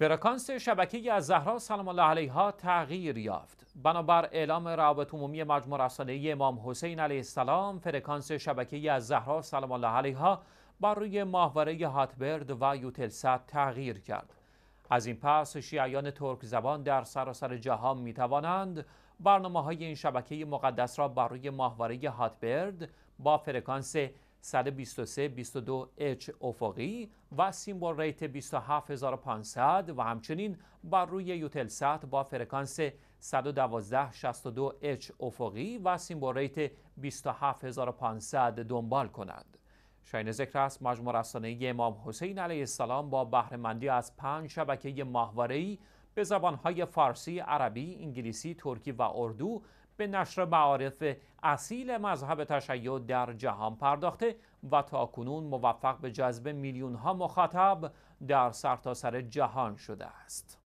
فرکانس شبکه از زهرا سلام الله علیها تغییر یافت بنابر اعلام روابط عمومی مجموع رسانه امام حسین علیه السلام فرکانس شبکه از زهرا سلام الله علیها بر روی ماهواره هاتبرد و یوتلسات تغییر کرد از این پس شیعیان ترک زبان در سراسر جهان می توانند برنامه های این شبکه مقدس را بر روی ماهواره هاتبرد با فرکانس 123-22H افقی و سیمبل ریت 27500 و همچنین بر روی سات با فرکانس 112-62H افقی و سیمبل ریت 27500 دنبال کنند. شاین ذکر است مجموع رسانه امام حسین علیه السلام با بهرهمندی از پنج شبکه ماهواره‌ای به زبانهای فارسی، عربی، انگلیسی، ترکی و اردو به نشر معارف اصیل مذهب تشیع در جهان پرداخته و تاکنون موفق به جذب میلیون ها مخاطب در سرتاسر سر جهان شده است.